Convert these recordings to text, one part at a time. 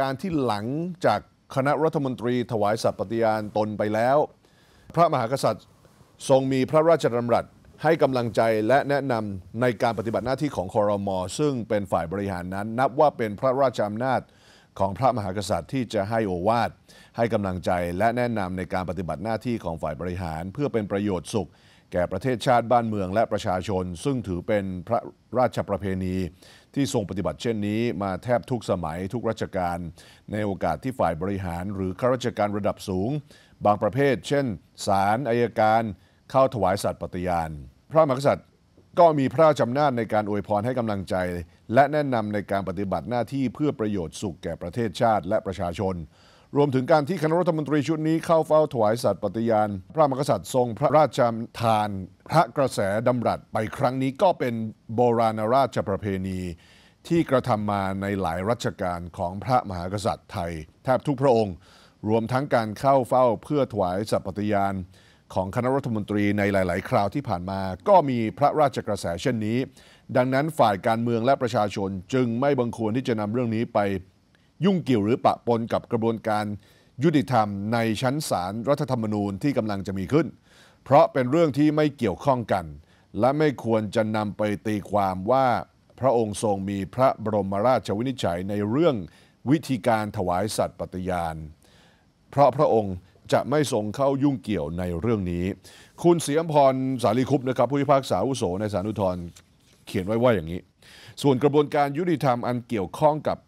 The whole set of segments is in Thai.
การที่หลังจากคณะรัฐมนตรีถวายสัตย์ปฏิญาณตนไปแล้ว พระมหากษัตริย์ทรงมีพระราชดำรัสให้กำลังใจและแนะนำ ในการปฏิบัติหน้าที่ของคอรมอซึ่งเป็นฝ่ายบริหารนั้น นับว่าเป็นพระราชอำนาจ ของพระมหากษัตริย์ที่จะให้โอวาทให้กำลังใจและแนะนำในการปฏิบัติหน้าที่ของฝ่ายบริหาร เพื่อเป็นประโยชน์สุขแก่ประเทศชาติบ้านเมืองและประชาชน ซึ่งถือเป็นพระราชประเพณี ที่ทรงปฏิบัติเช่นนี้ มาแทบทุกสมัยทุกราชการ ในโอกาสที่ฝ่ายบริหารหรือข้าราชการระดับสูง บางประเภท เช่นศาลอายการ เข้าถวายสัตย์ปฏิญาณ พระมหากษัตริย์ก็มีพระราชอำนาจในการ อวยพรให้กำลังใจ และแนะนำในการปฏิบัติหน้าที่เพื่อประโยชน์สุขแก่ประเทศชาติและประชาชนรวมถึงการที่คณะรัฐมนตรีชุดนี้เข้าเฝ้าถวายสัตย์ปฏิญาณพระมหากษัตริย์ทรง พระราชทาน พระกระแสดำรัสไปครั้งนี้ก็เป็นโบราณราชประเพณี ที่กระทำมาในหลายรัชกาลของพระมหากษัตริย์ไทย แทบทุกพระองค์ รวมทั้งการเข้าเฝ้าเพื่อถวายสัตย์ปฏิญาณของคณะรัฐมนตรีในหลาย ๆ คราวที่ผ่านมาก็มีพระราชกระแสเช่นนี้ ดังนั้นฝ่ายการเมืองและประชาชนจึงไม่บังควรที่จะนำเรื่องนี้ไปยุ่งเกี่ยวหรือปะปนกับกระบวนการยุติธรรมในชั้นศาลรรัฐธรรมนูญที่กำลังจะมีขึ้น เพราะเป็นเรื่องที่ไม่เกี่ยวข้องกัน และไม่ควรจะนำไปตีความว่า พระองค์ทรงมีพระบรมราชวินิจฉัยในเรื่องวิธีการถวายสัตย์ปฏิญาณเพราะพระองค์จะไม่ทรงเข้ายุ่งเกี่ยวในเรื่องนี้ คุณเสียมพรสารีคุปนะครับผู้พิพากษาอุโสในสารุทธรเขียนไว้ว่าอย่างนี้ ส่วนกระบวนการยุติธรรมอันเกี่ยวข้องกับ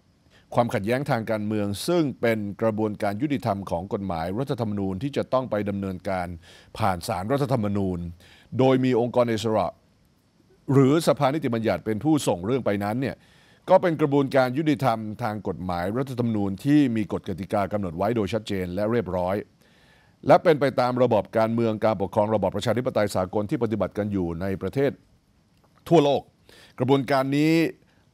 ความขัดแย้งทางการเมืองซึ่งเป็นกระบวนการยุติธรรมของกฎหมายรัฐธรรมนูญที่จะต้องไปดำเนินการผ่านศาลรรัฐธรรมนูญ โดยมีองค์กรอิสระ หรือสภานิติบัญญัติเป็นผู้ส่งเรื่องไปนั้นเนี่ยก็เป็นกระบวนการยุติธรรมทางกฎหมายรัฐธรรมนูญที่ มีกฎกติกากำหนดไว้โดยชัดเจนและเรียบร้อย และเป็นไปตามระบอบการเมืองการปกครองระบอบประชาธิปไตยสากลที่ปฏิบัติกันอยู่ในประเทศ ทั่วโลก กระบวนการนี้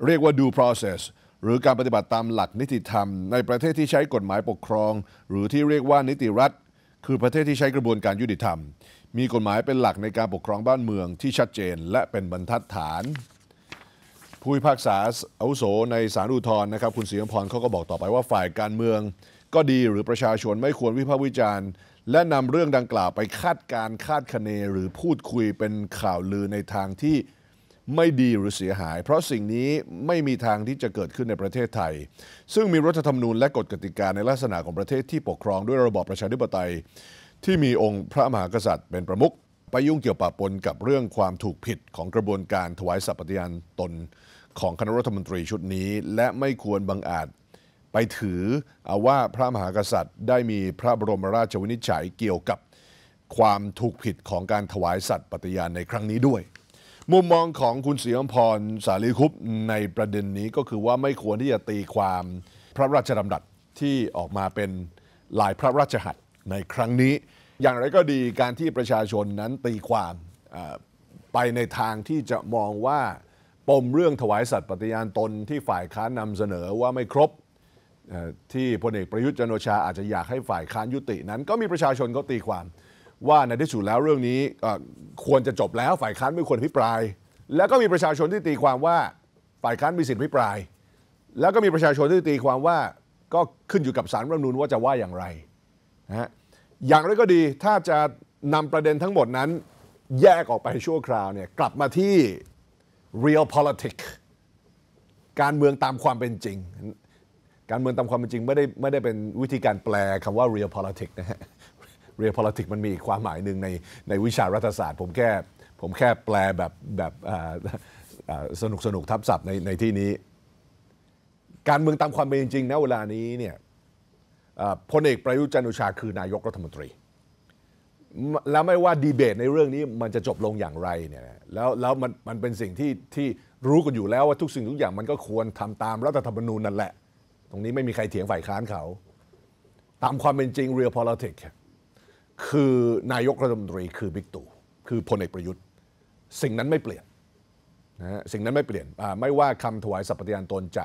เรียกว่า due process หรือการปฏิบัติตามหลักนิติธรรมในประเทศที่ใช้กฎหมายปกครอง หรือที่เรียกว่านิติรัฐคือประเทศที่ใช้กระบวนการยุติธรรม มีกฎหมายเป็นหลักในการปกครองบ้านเมืองที่ชัดเจน และเป็นบรรทัดฐาน ผู้พิพากษาอาวุโส ในศาลอุทธรณ์นะครับคุณศรีอมพรเขาก็บอกต่อไปว่าฝ่ายการเมือง ก็ดีหรือประชาชนไม่ควรวิพากษ์วิจารณ์ และนำเรื่องดังกล่าวไปคาดการคาดคะเนหรือพูดคุยเป็นข่าวลือในทางที่ไม่ดีหรือเสียหายเพราะสิ่งนี้ไม่มีทางที่จะเกิดขึ้นในประเทศไทย ซึ่งมีรัฐธรรมนูญและกฎกติกาในลักษณะของประเทศที่ปกครองด้วยระบอบประชาธิปไตย ที่มีองค์พระมหากษัตริย์เป็นประมุขไปยุ่งเกี่ยวปะปนกับเรื่องความถูกผิดของกระบวนการถวายสัพปฏิญาณตนของคณะรัฐมนตรีชุดนี้ และไม่ควรบังอาจ ไปถือเอาว่าพระมหากษัตริย์ได้มีพระบรมราชวินิจฉัยเกี่ยวกับ ความถูกผิดของการถวายสัตย์ปฏิญาณในครั้งนี้ด้วยมุมมองของคุณศรีอมพรสารีคุปในประเด็นนี้ก็คือว่าไม่ควรที่จะตีความพระราชดำรัส ที่ออกมาเป็นลายพระราชหัตถ์ในครั้งนี้ อย่างไรก็ดีการที่ประชาชนนั้นตีความไปในทางที่จะมองว่าปมเรื่องถวายสัตย์ปฏิญาณตนที่ฝ่ายค้านนำเสนอว่าไม่ครบที่พลเอกประยุทธ์จันโอชา อาจจะอยากให้ฝ่ายค้านยุตินั้นก็มีประชาชนเขาตีความว่าในที่สุดแล้วเรื่องนี้ควรจะจบแล้วฝ่ายค้านไม่ควรพิปราย แล้วก็มีประชาชนที่ตีความว่าฝ่ายค้านมีสิทธิพิปราย แล้วก็มีประชาชนที่ตีความว่าก็ขึ้นอยู่กับสารรัฐมนูนว่าจะว่าอย่างไรนะฮะอย่างไรก็ดีถ้าจะนำประเด็นทั้งหมดนั้น แยกออกไปชั่วคราวเนี่ยกลับมาที่ real politics การเมืองตามความเป็นจริง การเมืองตามความเป็นจริงไม่ได้ไม่ได้เป็นวิธีการแปลคำว่า real politics นะฮะเรียลพอลิติกมันมีความหมายหนึ่งในในวิชารัฐศาสตร์ ผมแค่ผมแค่แปลแบบแบบสนุกสนุกทับศัพท์ในในที่นี้ การเมืองตามความเป็นจริงนะเวลานี้เนี่ยพลเอกประยุทธ์จันโอชาคือนายกรัฐมนตรี แล้วไม่ว่าดีเบต ในเรื่องนี้มันจะจบลงอย่างไรเนี่ยแล้วแล้วมันมันเป็นสิ่งที่ที่รู้กันอยู่แล้วว่าทุกสิ่งทุกอย่างมันก็ควรทำตามรัฐธรรมนูญนั่นแหละ ตรงนี้ไม่มีใครเถียงฝ่ายค้านเขาตามความเป็นจริง real politics คือ นายกรัฐมนตรีคือบิ๊กตู่คือพลเอกประยุทธ์ สิ่งนั้นไม่เปลี่ยนนะฮะสิ่งนั้นไม่เปลี่ยนไม่ว่าคำถวายสัพปฏิญานตนจะ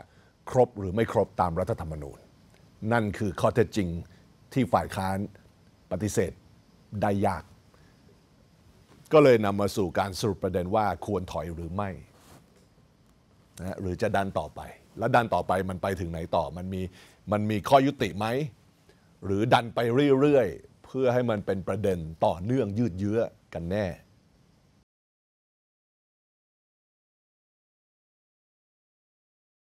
ครบหรือไม่ครบตามรัฐธรรมนูญ นั่นคือข้อเท็จจริงที่ฝ่ายค้านปฏิเสธได้ยาก ก็เลยนำมาสู่การสรุปประเด็นว่าควรถอยหรือไม่นะหรือจะดันต่อไป แล้วดันต่อไปมันไปถึงไหนต่อ มันมีมันมีข้อยุติไหมหรือดันไปเรื่อยพื่อให้มันเป็นประเด็นต่อเนื่องยืดเยื้อกันแน่